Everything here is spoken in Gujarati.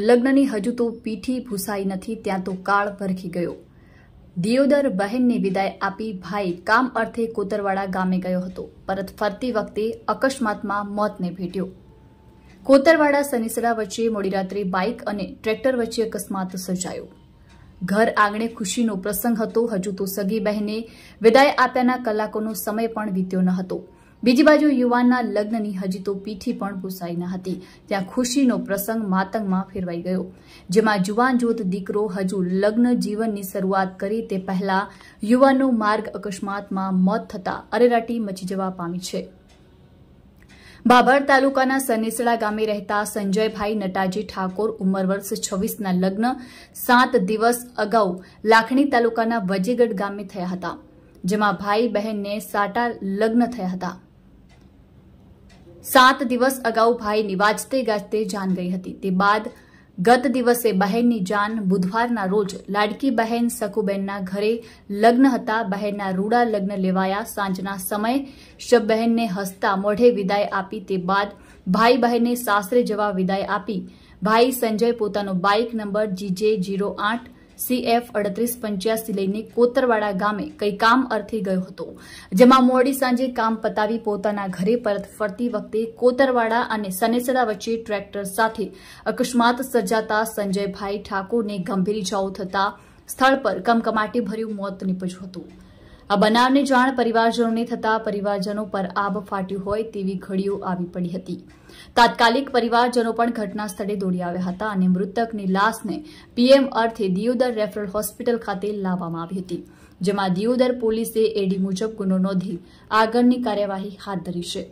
લગ્નની હજુ તો પીઠી ભૂસાઈ નથી ત્યાં તો કાળ ભરખી ગયો દિયોદર બહેનને વિદાય આપી ભાઈ કામ અર્થે કોતરવાડા ગામે ગયો હતો પરત ફરતી વખતે અકસ્માતમાં મોતને ભેટ્યો કોતરવાડા સનિસરા વચ્ચે મોડી રાત્રે બાઇક અને ટ્રેક્ટર વચ્ચે અકસ્માત સર્જાયો ઘર આંગણે ખુશીનો પ્રસંગ હતો હજુ તો સગી બહેને વિદાય આપ્યાના કલાકોનો સમય પણ વીત્યો ન હતો બીજી બાજુ યુવાનના લગ્નની હજી તો પીઠી પણ પૂસાઈ ન હતી ત્યાં ખુશીનો પ્રસંગ માતંગમાં ફેરવાઈ ગયો જેમાં જુવાન જોત દીકરો હજુ લગ્ન જીવનની શરૂઆત કરી તે પહેલા યુવાનો માર્ગ અકસ્માતમાં મોત થતાં અરેરાટી મચી જવા પામી છે બાબર તાલુકાના સનીસડા ગામે રહેતા સંજયભાઈ નટાજી ઠાકોર ઉંમર વર્ષ છવ્વીસના લગ્ન સાત દિવસ અગાઉ લાખણી તાલુકાના વજેગઢ ગામે થયા હતા જેમાં ભાઈ બહેનને સાટા લગ્ન થયા હતા સાત દિવસ અગાઉ ભાઈની વાજતે ગાજતે જાન ગઈ હતી તે બાદ ગત દિવસે બહેનની જાન બુધવારના રોજ લાડકી બહેન સકુબહેનના ઘરે લગ્ન હતા બહેનના રૂડા લગ્ન લેવાયા સાંજના સમયે શબબહેનને હસતા મોઢે વિદાય આપી તે બાદ ભાઈ બહેનને સાસરે જવા વિદાય આપી ભાઈ સંજય પોતાનો બાઇક નંબર જીજે જીરો આઠ સીએફ અડત્રીસ પંચ્યાસી લઈને કોતરવાડા ગામે કંઈ કામ અર્થે ગયો હતો જેમાં મોડી સાંજે કામ પતાવી પોતાના ઘરે પરત ફરતી વખતે કોતરવાડા અને સનેસડા વચ્ચે ટ્રેક્ટર સાથે અકસ્માત સર્જાતા સંજયભાઈ ઠાકોરને ગંભીર ઇજાઓ થતાં સ્થળ પર કમકમાટી ભર્યું મોત નીપજ્યું હતું આ બનાવની જાણ પરિવારજનોને થતા પરિવારજનો પર આબ ફાટ્યું હોય તેવી ઘડીઓ આવી પડી હતી તાત્કાલિક પરિવારજનો પણ ઘટના સ્થળે દોડી આવ્યા હતા અને મૃતકની લાશને પીએમ અર્થે દિયોદર રેફરલ હોસ્પિટલ ખાતે લાવવામાં આવી હતી જેમાં દિયોદર પોલીસે એડી મુજબ ગુનો નોંધી આગળની કાર્યવાહી હાથ ધરી છે